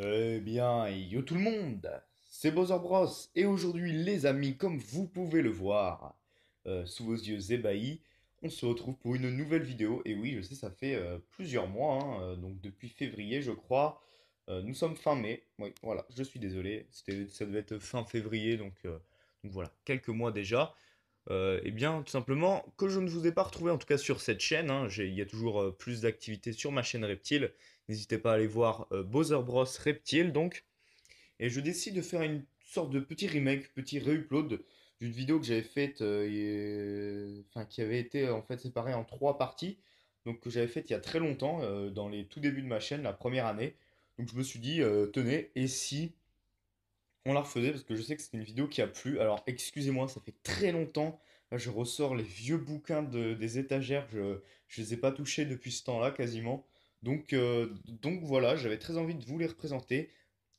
Eh bien, yo tout le monde, c'est Bowser Bros. Et aujourd'hui, les amis, comme vous pouvez le voir, euh, sous vos yeux ébahis, on se retrouve pour une nouvelle vidéo. Et oui, je sais, ça fait euh, plusieurs mois, hein, euh, donc depuis février, je crois. nous sommes fin mai. Oui, voilà, je suis désolé, ça devait être fin février, donc, donc voilà, quelques mois déjà. Et euh, eh bien, tout simplement, que je ne vous ai pas retrouvé, en tout cas sur cette chaîne. Hein, il y a toujours euh, plus d'activités sur ma chaîne Reptile. N'hésitez pas à aller voir euh, Bowser Bros Reptile, donc. Et je décide de faire une sorte de petit remake, petit réupload d'une vidéo que j'avais faite, enfin, qui avait été en fait séparée en trois parties. Donc, que j'avais faite il y a très longtemps, dans les tout débuts de ma chaîne, la première année. Donc, je me suis dit, tenez, et si on la refaisait parce que je sais que c'est une vidéo qui a plu. Alors, excusez-moi, ça fait très longtemps. Je ressors les vieux bouquins des étagères. Je ne les ai pas touchés depuis ce temps-là quasiment. Donc, euh, donc voilà, j'avais très envie de vous les représenter.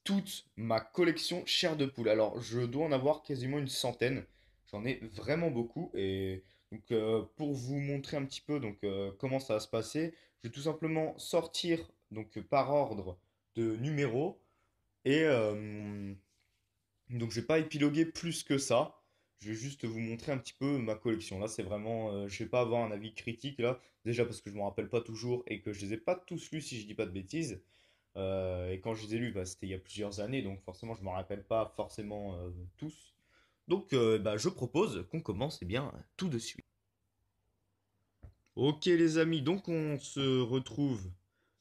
Toute ma collection chair de poule. Alors, je dois en avoir quasiment une centaine. J'en ai vraiment beaucoup. Et donc, euh, pour vous montrer un petit peu donc, euh, comment ça va se passer, je vais tout simplement sortir donc, par ordre de numéro. Et donc je vais pas épiloguer plus que ça. Je vais juste vous montrer un petit peu ma collection. Là, c'est vraiment, euh, je vais pas avoir un avis critique là, déjà parce que je ne me rappelle pas toujours et que je les ai pas tous lus si je dis pas de bêtises. Euh, et quand je les ai lus, bah, c'était il y a plusieurs années, donc forcément, je ne me rappelle pas forcément euh, tous. Donc, bah, je propose qu'on commence et eh bien tout de suite. Ok les amis, donc on se retrouve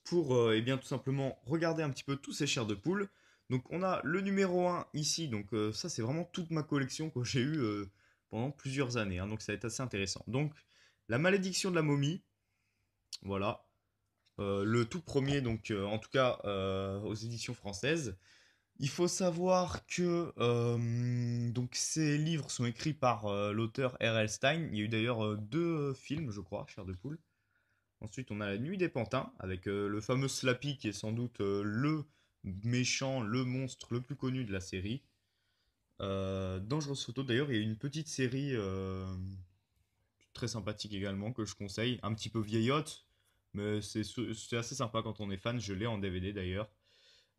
pour eh bien tout simplement regarder un petit peu tous ces chairs de poule. Donc on a le numéro 1 ici, donc euh, ça c'est vraiment toute ma collection que j'ai eue euh, pendant plusieurs années, hein. donc ça va être assez intéressant. Donc la malédiction de la momie, voilà, euh, le tout premier donc en tout cas aux éditions françaises. Il faut savoir que donc ces livres sont écrits par l'auteur R.L. Stein. Il y a eu d'ailleurs deux films, je crois, Cher de poule. Ensuite, on a La Nuit des Pantins avec le fameux Slappy qui est sans doute le méchant, le monstre le plus connu de la série. Euh, dangereuse Photo, d'ailleurs, il y a une petite série euh, très sympathique également que je conseille, un petit peu vieillotte, mais c'est assez sympa quand on est fan. Je l'ai en DVD d'ailleurs.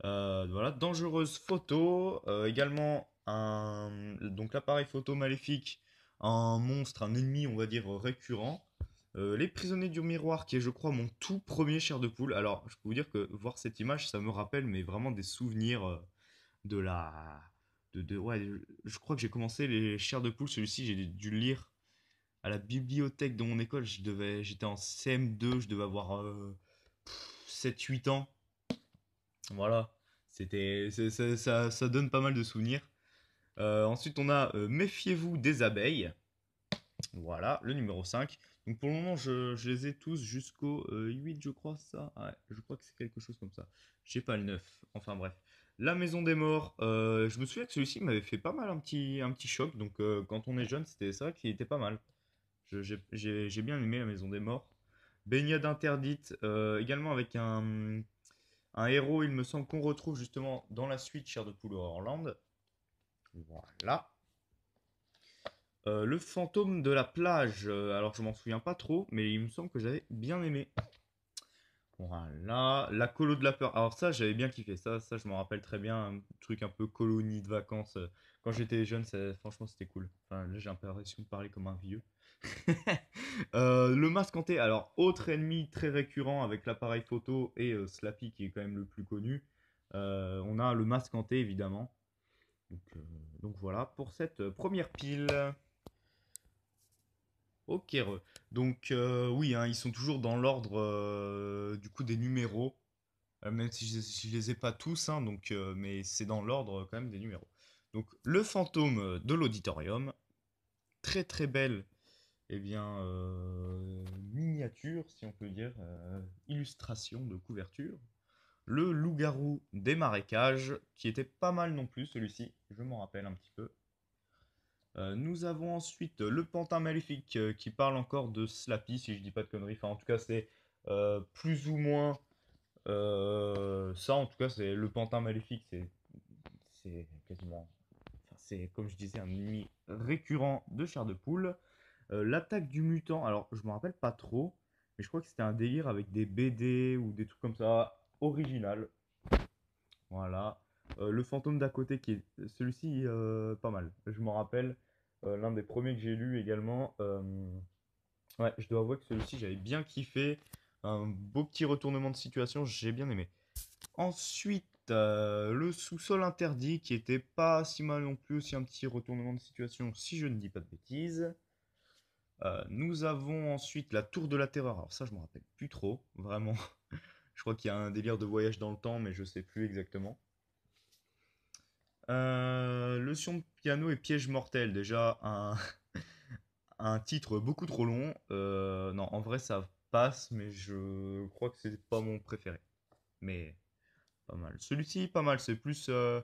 Euh, voilà, Dangereuse Photo, également un, donc l'appareil photo maléfique, un monstre, un ennemi, on va dire récurrent. Euh, les prisonniers du miroir, qui est je crois mon tout premier chair de poule. Alors je peux vous dire que voir cette image, ça me rappelle mais vraiment des souvenirs euh, de la... De, Ouais, je crois que j'ai commencé les chairs de poule, celui-ci j'ai dû le lire à la bibliothèque de mon école. Je devais... J'étais en CM2, je devais avoir 7-8 euh, ans. Voilà, c'était ça, ça, donne pas mal de souvenirs. ensuite on a Méfiez-vous des abeilles. Voilà, le numéro 5. Donc pour le moment, je, les ai tous jusqu'au 8, euh, je crois, ça. je crois que c'est quelque chose comme ça. J'ai pas le 9. Enfin bref. La Maison des Morts. Euh, je me souviens que celui-ci m'avait fait pas mal un petit, un petit choc. Donc euh, quand on est jeune, c'était ça qui était pas mal. J'ai bien aimé La Maison des Morts. Baignade interdite, également avec un, héros, il me semble qu'on retrouve justement dans la suite Cher de Poule Orland. Voilà. Euh, le fantôme de la plage. Euh, alors, je m'en souviens pas trop, mais il me semble que j'avais bien aimé. Voilà. La colo de la peur. Alors, ça, j'avais bien kiffé. Ça, ça je m'en rappelle très bien. Un truc un peu colonie de vacances. Euh, quand j'étais jeune, franchement, c'était cool. Enfin, là, j'ai l'impression de parler comme un vieux. le masque hanté. Alors, autre ennemi très récurrent avec l'appareil photo et Slappy qui est quand même le plus connu. on a le masque hanté, évidemment. Donc, donc voilà pour cette première pile. Ok, donc euh, oui, hein, ils sont toujours dans l'ordre euh, du coup des numéros, euh, même si je, ne les ai pas tous, hein, donc, mais c'est dans l'ordre quand même des numéros. Donc le fantôme de l'auditorium, très très belle, eh bien miniature si on peut dire, illustration de couverture. Le loup-garou des marécages, qui était pas mal non plus celui-ci, je m'en rappelle un petit peu. Euh, nous avons ensuite euh, le Pantin Maléfique euh, qui parle encore de Slappy, si je dis pas de conneries. Enfin, en tout cas, c'est plus ou moins ça. En tout cas, c'est le Pantin Maléfique, c'est quasiment. c'est comme je disais, un ennemi récurrent de Char de poule. L'attaque du mutant, alors je me rappelle pas trop, mais je crois que c'était un délire avec des BD ou des trucs comme ça, original. Voilà. le fantôme d'à côté, qui est celui-ci, pas mal. Je m'en rappelle. Euh, l'un des premiers que j'ai lu également. Euh, ouais, je dois avouer que celui-ci, j'avais bien kiffé. Un beau petit retournement de situation, j'ai bien aimé. Ensuite, euh, le sous-sol interdit, qui était pas si mal non plus, aussi un petit retournement de situation, si je ne dis pas de bêtises. nous avons ensuite la tour de la terreur. Alors ça, je me rappelle plus trop, vraiment. je crois qu'il y a un délire de voyage dans le temps, mais je sais plus exactement. Euh, leçon de piano et piège mortel, déjà un, un titre beaucoup trop long. Euh, non, en vrai, ça passe, mais je crois que c'est pas mon préféré. Mais pas mal. Celui-ci, pas mal. C'est plus. Euh,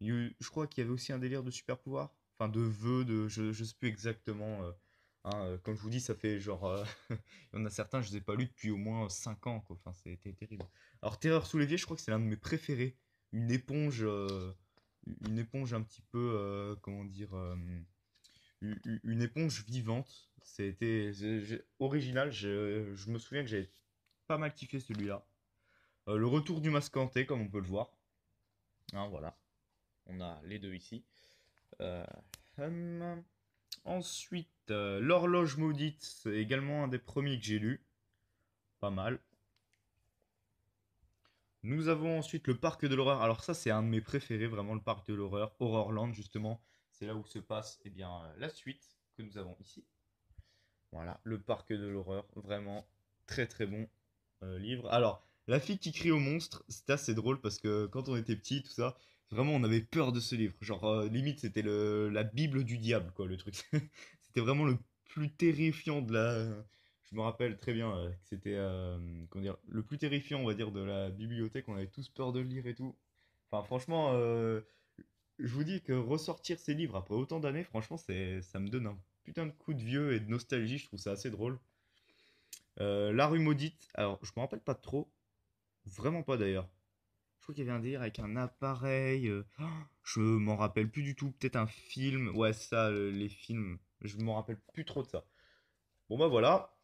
je crois qu'il y avait aussi un délire de super pouvoir. Enfin, de vœux, de. Je, sais plus exactement. Euh, hein, comme je vous dis, ça fait genre. Il y en a certains, je les ai pas lu depuis au moins 5 ans. Quoi. Enfin, c'était terrible. Alors, Terreur sous l'évier, je crois que c'est l'un de mes préférés. Une éponge une éponge un petit peu, euh, comment dire, euh, une éponge vivante. C'était original, je, me souviens que j'avais pas mal kiffé celui-là. Euh, le retour du hanté, comme on peut le voir. Hein, voilà, on a les deux ici. Hum, ensuite, L'horloge maudite, c'est également un des premiers que j'ai lu. Pas mal. Nous avons ensuite le parc de l'horreur. Alors ça, c'est un de mes préférés, vraiment le parc de l'horreur, Horrorland justement. C'est là où se passe eh bien, euh, la suite que nous avons ici. Voilà, le parc de l'horreur, vraiment très très bon euh, livre. Alors, la fille qui crie au monstre, c'est assez drôle parce que quand on était petit, tout ça, vraiment on avait peur de ce livre. Genre, euh, limite, c'était la Bible du diable, quoi, le truc. c'était vraiment le plus terrifiant de la, je me rappelle très bien euh, que c'était euh, le plus terrifiant, on va dire, de la bibliothèque. On avait tous peur de lire et tout. Enfin, franchement, euh, je vous dis que ressortir ces livres après autant d'années, franchement, ça me donne un putain de coup de vieux et de nostalgie. Je trouve ça assez drôle. la rue maudite, alors je me rappelle pas trop, vraiment pas d'ailleurs. Je crois qu'il y avait un avec un appareil. je m'en rappelle plus du tout. Peut-être un film. Ouais, ça, les films. Je m'en rappelle plus trop de ça. Bon bah voilà,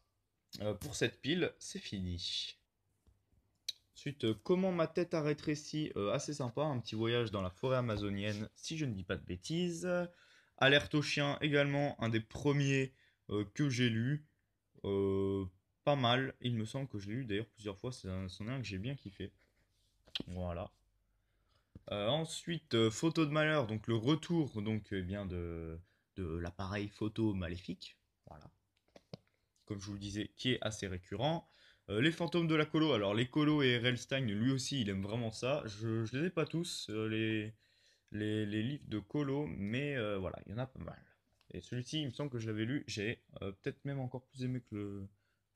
euh, pour cette pile, c'est fini. Ensuite, euh, comment ma tête a rétréci, euh, assez sympa, un petit voyage dans la forêt amazonienne, si je ne dis pas de bêtises. Alerte aux chiens également, un des premiers que j'ai lu. pas mal. Il me semble que je l'ai lu d'ailleurs plusieurs fois. C'est un, un que j'ai bien kiffé. Voilà. ensuite, photo de malheur, donc le retour donc eh de, de l'appareil photo maléfique. Voilà comme je vous le disais, qui est assez récurrent. Euh, les fantômes de la colo, alors les colos et Relstein, lui aussi, il aime vraiment ça. Je, ne les ai pas tous, euh, les, livres de colo, mais euh, voilà, il y en a pas mal. Et celui-ci, il me semble que je l'avais lu, j'ai peut-être même encore plus aimé que,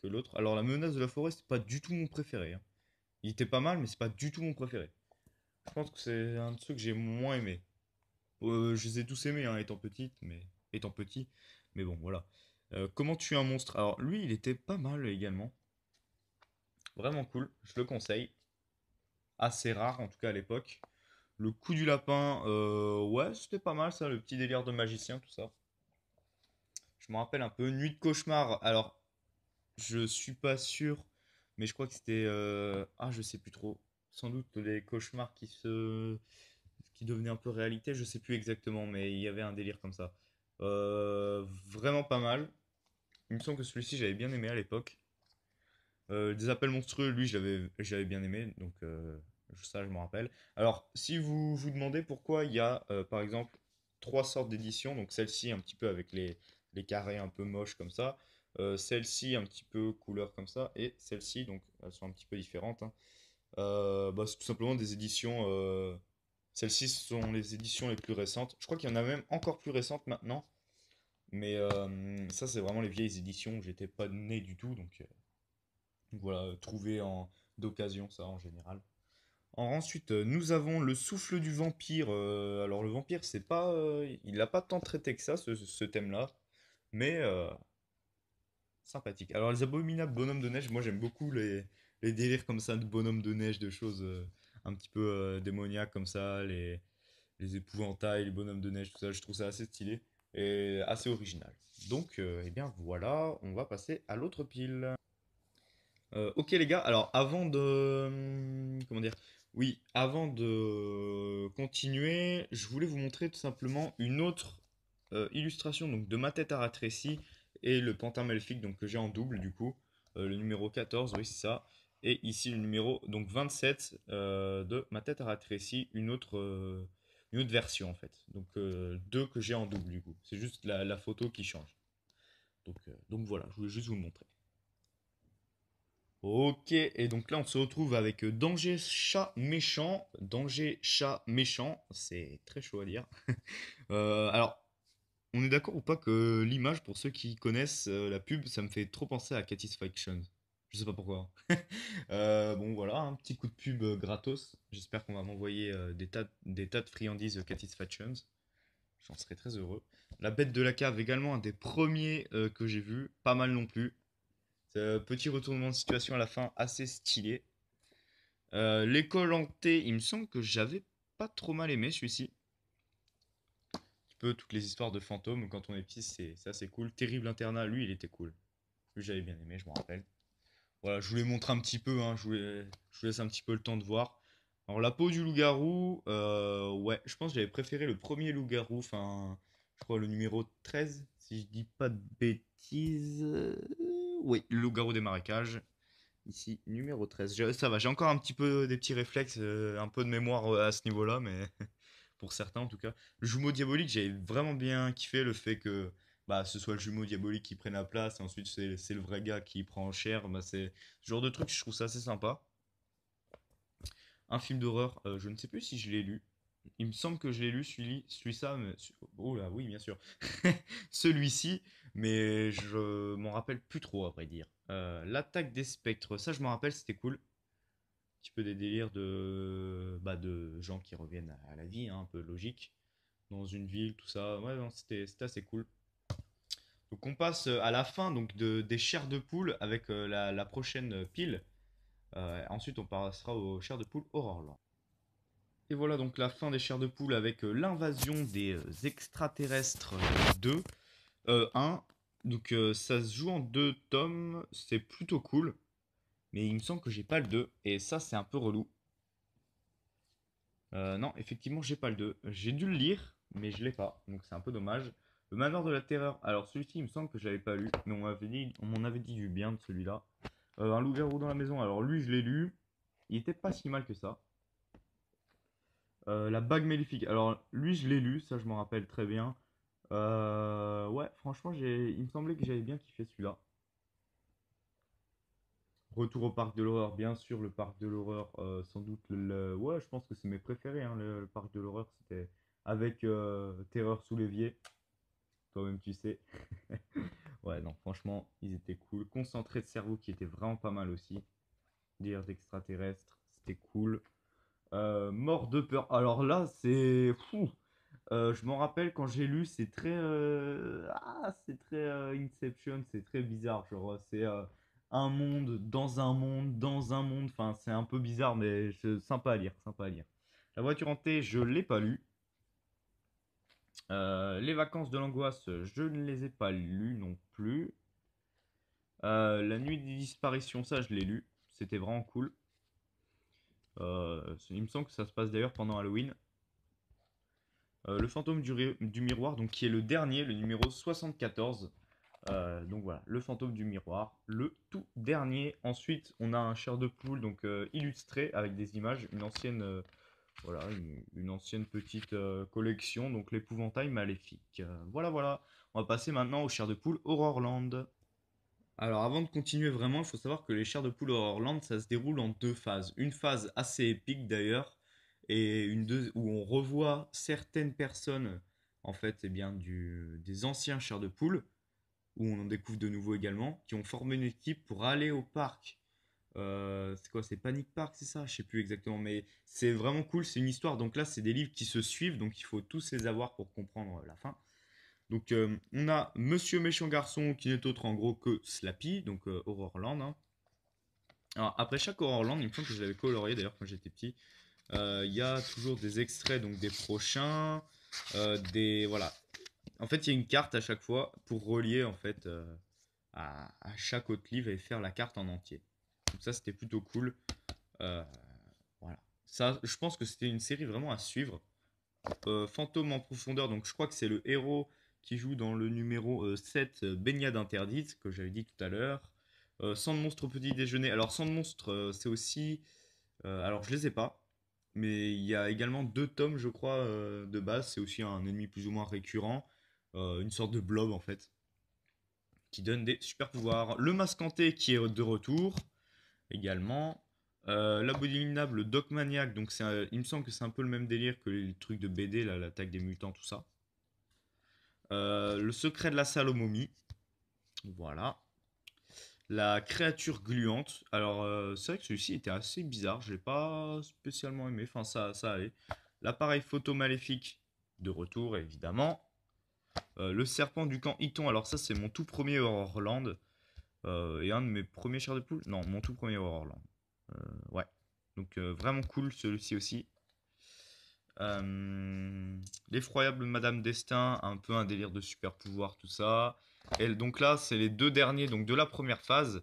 l'autre. Alors la menace de la forêt, n'est pas du tout mon préféré. Hein. Il était pas mal, mais ce n'est pas du tout mon préféré. Je pense que c'est un de ceux que j'ai moins aimé. je les ai tous aimés, hein, étant petite, mais étant petit, mais bon, voilà. Euh, comment tuer un monstre Alors lui, il était pas mal également. Vraiment cool, je le conseille. Assez rare en tout cas à l'époque. Le coup du lapin, euh, ouais, c'était pas mal ça, le petit délire de magicien, tout ça. Je me rappelle un peu Nuit de cauchemar. Alors, je suis pas sûr, mais je crois que c'était. Euh, ah, je sais plus trop. Sans doute les cauchemars qui se. qui devenaient un peu réalité, je sais plus exactement, mais il y avait un délire comme ça. Euh, vraiment pas mal. Il me semble que celui-ci, j'avais bien aimé à l'époque. Euh, des appels monstrueux, lui, j'avais bien aimé, donc euh, ça, je m'en rappelle. Alors, si vous vous demandez pourquoi il y a, par exemple, trois sortes d'éditions, donc celle-ci un petit peu avec les, les carrés un peu moches comme ça, celle-ci un petit peu couleur comme ça, et celle-ci, donc elles sont un petit peu différentes. Hein. bah, c'est tout simplement des éditions euh, celles-ci sont les éditions les plus récentes. Je crois qu'il y en a même encore plus récentes maintenant. Mais euh, ça, c'est vraiment les vieilles éditions. où J'étais pas né du tout, donc, euh, voilà, euh, trouver en d'occasion, ça en général. ensuite, nous avons le souffle du vampire. alors le vampire, c'est pas, il n'a pas tant traité que ça, ce, thème-là, mais sympathique. Alors les abominables bonhommes de neige, moi j'aime beaucoup les, les délires comme ça de bonhommes de neige, de choses un petit peu euh, démoniaque comme ça, les, les épouvantails, les bonhommes de neige, tout ça. Je trouve ça assez stylé et assez original. Donc, et euh, eh bien voilà, on va passer à l'autre pile. Euh, ok les gars, alors avant de... Hum, comment dire Oui, avant de continuer, je voulais vous montrer tout simplement une autre illustration donc, de ma tête à et le pantin donc, que j'ai en double du coup. le numéro 14, oui c'est ça. Et ici, le numéro donc 27 euh, de Ma tête a rétréci, une autre, euh, une autre version en fait. Donc euh, deux que j'ai en double du coup. C'est juste la, photo qui change. Donc, donc voilà, je voulais juste vous le montrer. Ok, et donc là on se retrouve avec Danger Chat Méchant. Danger Chat Méchant, c'est très chaud à dire. alors, on est d'accord ou pas que l'image, pour ceux qui connaissent la pub, ça me fait trop penser à Catisfaction ». Je sais pas pourquoi. Hein. Euh, bon voilà, un petit coup de pub euh, gratos. J'espère qu'on va m'envoyer euh, des, tas, des tas de friandises Satisfactions. J'en serais très heureux. La bête de la cave également, un des premiers que j'ai vu. Pas mal non plus. petit retournement de situation à la fin, assez stylé. L'école hantée, il me semble que j'avais pas trop mal aimé celui-ci. Un peu toutes les histoires de fantômes, quand on est petit, c'est cool. Terrible internat, lui, il était cool. Lui, j'avais bien aimé, je me rappelle. Voilà, je vous montrer un petit peu, hein, je, vous je, laisse un petit peu le temps de voir. Alors la peau du loup-garou, euh, ouais, je pense que j'avais préféré le premier loup-garou, enfin, je crois le numéro 13, si je dis pas de bêtises. Euh, oui, le loup-garou des marécages, ici, numéro 13. ça va, j'ai encore un petit peu des petits réflexes, euh, un peu de mémoire à ce niveau-là, mais pour certains en tout cas. Le jumeau diabolique, j'avais vraiment bien kiffé le fait que bah, ce soit le jumeau diabolique qui prenne la place, et ensuite c'est le vrai gars qui prend en chair. Bah, c'est ce genre de truc, je trouve ça assez sympa. Un film d'horreur, euh, je ne sais plus si je l'ai lu. Il me semble que je l'ai lu, celui, celui ça, mais... oh là, oui, bien sûr, celui-ci, mais je m'en rappelle plus trop, à vrai dire. Euh, L'attaque des spectres, ça je m'en rappelle, c'était cool. Un petit peu des délires de, bah, de gens qui reviennent à la vie, hein, un peu logique, dans une ville, tout ça. Ouais, c'était assez cool. Donc on passe euh, à la fin donc des chairs de poule avec euh, la, prochaine euh, pile. ensuite on passera aux chairs de poule Aurorland. Et voilà donc la fin des chairs de poule avec l'invasion des extraterrestres 2. 1. Donc ça se joue en deux tomes, c'est plutôt cool. Mais il me semble que j'ai pas le 2 et ça c'est un peu relou. non, effectivement j'ai pas le 2. J'ai dû le lire, mais je l'ai pas, donc c'est un peu dommage. Le manoir de la terreur. Alors celui-ci, il me semble que je j'avais pas lu, mais on m'avait dit, on m'en avait dit du bien de celui-là. Euh, un loup-garou dans la maison. Alors lui, je l'ai lu. Il était pas si mal que ça. Euh, la bague maléfique. Alors lui, je l'ai lu, ça je m'en rappelle très bien. Euh, ouais, franchement, il me semblait que j'avais bien kiffé celui-là. Retour au parc de l'horreur, bien sûr, le parc de l'horreur, sans doute. Le, ouais, je pense que c'est mes préférés. Hein, le, parc de l'horreur, c'était avec Terreur sous l'évier même tu sais. ouais, non, franchement, ils étaient cool. Concentré de cerveau qui était vraiment pas mal aussi. dire d'extraterrestres, c'était cool. Euh, mort de peur. Alors là, c'est fou. Euh, je m'en rappelle quand j'ai lu, c'est très, euh, ah, c'est très Inception, c'est très bizarre. Genre, c'est un monde dans un monde dans un monde. Enfin, c'est un peu bizarre, mais c'est sympa à lire, sympa à lire. La voiture hantée, je l'ai pas lu. Euh, les vacances de l'angoisse, je ne les ai pas lues non plus. Euh, la nuit des disparitions, ça je l'ai lu. C'était vraiment cool. Euh, il me semble que ça se passe d'ailleurs pendant Halloween. le fantôme du, miroir, donc qui est le dernier, le numéro 74. donc voilà, le fantôme du miroir, le tout dernier. Ensuite, on a un chair de poule, donc illustré avec des images, une ancienne voilà, une, ancienne petite euh, collection, donc l'épouvantail maléfique. Euh, voilà, voilà. On va passer maintenant aux chairs de poule Horrorland. Alors avant de continuer vraiment, il faut savoir que les chairs de poule Horrorland, ça se déroule en deux phases. Une phase assez épique d'ailleurs, et une deux, où on revoit certaines personnes, en fait, eh bien, des anciens chairs de poule, où on en découvre de nouveau également, qui ont formé une équipe pour aller au parc euh, c'est quoi C'est Panic Park, c'est ça Je sais plus exactement, mais c'est vraiment cool. C'est une histoire. Donc là, c'est des livres qui se suivent, donc il faut tous les avoir pour comprendre la fin. Donc euh, on a Monsieur Méchant Garçon qui n'est autre en gros que Slappy, donc Horrorland. Euh, hein. Alors après chaque Horrorland, il me semble que je l'avais colorié d'ailleurs quand j'étais petit. Il y a toujours des extraits donc des prochains, des voilà. En fait, il y a une carte à chaque fois pour relier en fait à chaque autre livre et faire la carte en entier ça, c'était plutôt cool. Euh, voilà. Ça, je pense que c'était une série vraiment à suivre. Euh, Fantôme en profondeur, donc je crois que c'est le héros qui joue dans le numéro 7, euh, Baignade interdite, que j'avais dit tout à l'heure. sans de monstre au petit déjeuner. Alors, sans de monstre, c'est aussi. alors, je les ai pas. Mais il y a également deux tomes, je crois, de base. C'est aussi un ennemi plus ou moins récurrent. une sorte de blob, en fait qui donne des super pouvoirs. Le masque qui est de retour également. Euh, L'abominable Maniac, donc un, il me semble que c'est un peu le même délire que les trucs de BD, l'attaque des mutants, tout ça. Euh, le secret de la Salomomie, Voilà. La créature gluante. Alors, euh, c'est vrai que celui-ci était assez bizarre. Je l'ai pas spécialement aimé. Enfin, ça, ça allait. L'appareil photo maléfique de retour, évidemment. Euh, le serpent du camp Iton. Alors, ça, c'est mon tout premier Horrorland. Euh, et un de mes premiers chars de poule. Non, mon tout premier Horrorland. Euh, ouais. Donc euh, vraiment cool celui-ci aussi. L'effroyable Madame Destin, un peu un délire de super pouvoir, tout ça. Et donc là, c'est les deux derniers donc de la première phase,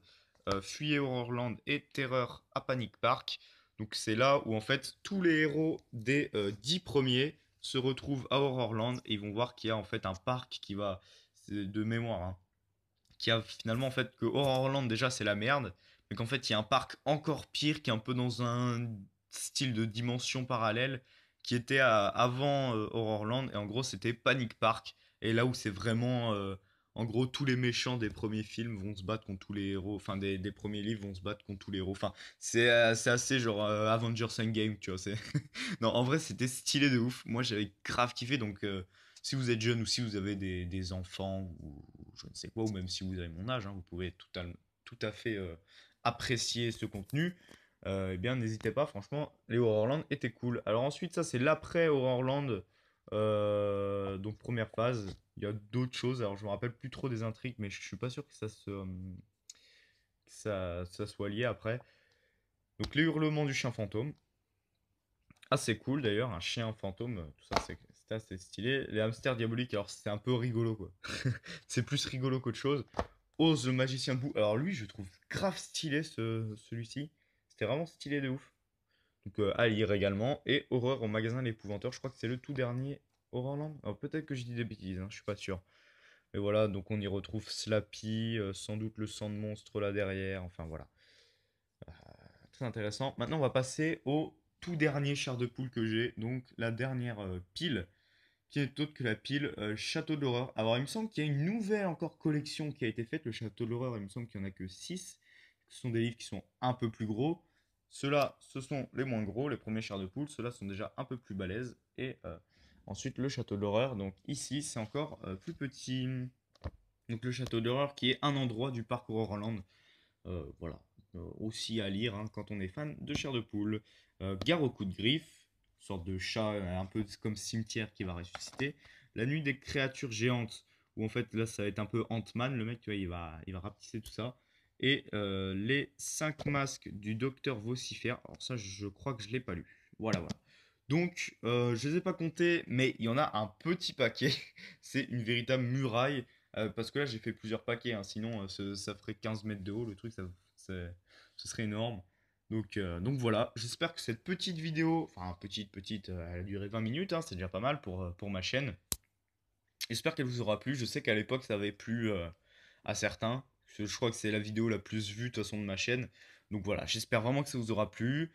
Fuyez Horrorland et Terreur à Panic Park. Donc c'est là où en fait tous les héros des dix premiers se retrouvent à Horrorland et ils vont voir qu'il y a en fait un parc qui va de mémoire hein, qui a finalement en fait que Horrorland déjà c'est la merde, mais qu'en fait il y a un parc encore pire qui est un peu dans un style de dimension parallèle qui était avant euh, Horrorland et en gros c'était Panic Park et là où c'est vraiment euh, en gros tous les méchants des premiers films vont se battre contre tous les héros enfin des, des premiers livres vont se battre contre tous les héros enfin c'est euh, c'est assez genre euh, Avengers Endgame tu vois c'est non en vrai c'était stylé de ouf moi j'avais grave kiffé donc si vous êtes jeune ou si vous avez des, enfants ou, je ne sais quoi, ou même si vous avez mon âge, hein, vous pouvez tout à, tout à fait euh, apprécier ce contenu. Euh, eh bien, n'hésitez pas, franchement, les Horrorland étaient cool. Alors ensuite, ça c'est l'après Horrorland, euh, donc première phase. Il y a d'autres choses. Alors je me rappelle plus trop des intrigues, mais je ne suis pas sûr que ça se ça, soit lié après. Donc les hurlements du chien fantôme. Assez cool d'ailleurs, un chien fantôme, tout ça c'est stylé. Les hamsters diaboliques, alors c'est un peu rigolo quoi. c'est plus rigolo qu'autre chose. Ose le magicien bou. Alors lui, je trouve grave stylé ce, celui-ci. C'était vraiment stylé de ouf. Donc euh, à lire également. Et Horreur au magasin L'Épouvanteur. Je crois que c'est le tout dernier Horrorland. peut-être que j'ai dit des bêtises, je hein, je suis pas sûr. Mais voilà, donc on y retrouve Slappy, euh, sans doute le sang de monstre là derrière. Enfin voilà. Euh, tout intéressant. Maintenant, on va passer au tout dernier char de poule que j'ai. Donc la dernière pile qui autre que la pile euh, Château de l'Horreur. Alors, il me semble qu'il y a une nouvelle encore collection qui a été faite. Le Château d'horreur il me semble qu'il n'y en a que six. Ce sont des livres qui sont un peu plus gros. Ceux-là, ce sont les moins gros, les premiers chars de poule. Ceux-là sont déjà un peu plus balèzes. Et euh, ensuite, le Château d'horreur Donc, ici, c'est encore euh, plus petit. Donc, le Château d'horreur qui est un endroit du parcours Horrorland. voilà. aussi à lire hein, quand on est fan de chars de poule. gare au coup de griffe sorte de chat, euh, un peu comme cimetière qui va ressusciter. La nuit des créatures géantes, où en fait là ça va être un peu Ant-Man, le mec tu vois, il va, il va rapetisser tout ça. Et euh, les cinq masques du docteur Vocifer. Alors ça je crois que je l'ai pas lu. Voilà voilà. Donc euh, je les ai pas comptés, mais il y en a un petit paquet. C'est une véritable muraille. parce que là j'ai fait plusieurs paquets, hein. sinon ça ferait 15 mètres de haut, le truc ça, ce serait énorme. Euh, donc, voilà, j'espère que cette petite vidéo, enfin petite, petite, euh, elle a duré 20 minutes, hein, c'est déjà pas mal pour, euh, pour ma chaîne. J'espère qu'elle vous aura plu, je sais qu'à l'époque ça avait plu à certains, je crois que c'est la vidéo la plus vue de toute façon de ma chaîne. Donc voilà, j'espère vraiment que ça vous aura plu.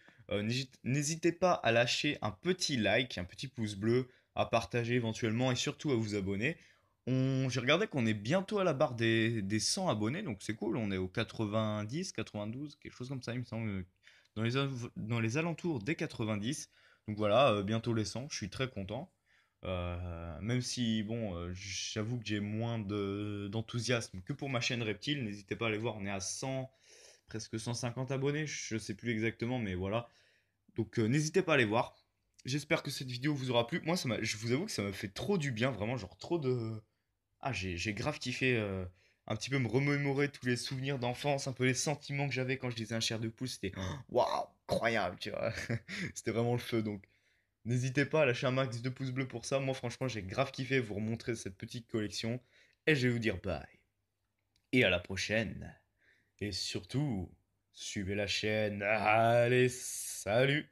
N'hésitez pas à lâcher un petit like, un petit pouce bleu, à partager éventuellement et surtout à vous abonner. J'ai regardé qu'on est bientôt à la barre des, des 100 abonnés, donc c'est cool. On est aux 90, 92, quelque chose comme ça, il me semble, dans les, alentours des 90. Donc voilà, euh, bientôt les 100, je suis très content. Euh, même si, bon, euh, j'avoue que j'ai moins d'enthousiasme que pour ma chaîne Reptile, n'hésitez pas à aller voir, on est à 100, presque 150 abonnés, je sais plus exactement, mais voilà. Donc n'hésitez pas à aller voir. J'espère que cette vidéo vous aura plu. Moi, je vous avoue que ça me fait trop du bien, vraiment, genre trop de... Ah, j'ai grave kiffé un petit peu me remémorer tous les souvenirs d'enfance, un peu les sentiments que j'avais quand je disais un chair de pouce. c'était waouh, incroyable, tu vois. c'était vraiment le feu donc. N'hésitez pas à lâcher un max de pouces bleus pour ça. Moi, franchement, j'ai grave kiffé vous remontrer cette petite collection. Et je vais vous dire bye. Et à la prochaine. Et surtout, suivez la chaîne. Allez, salut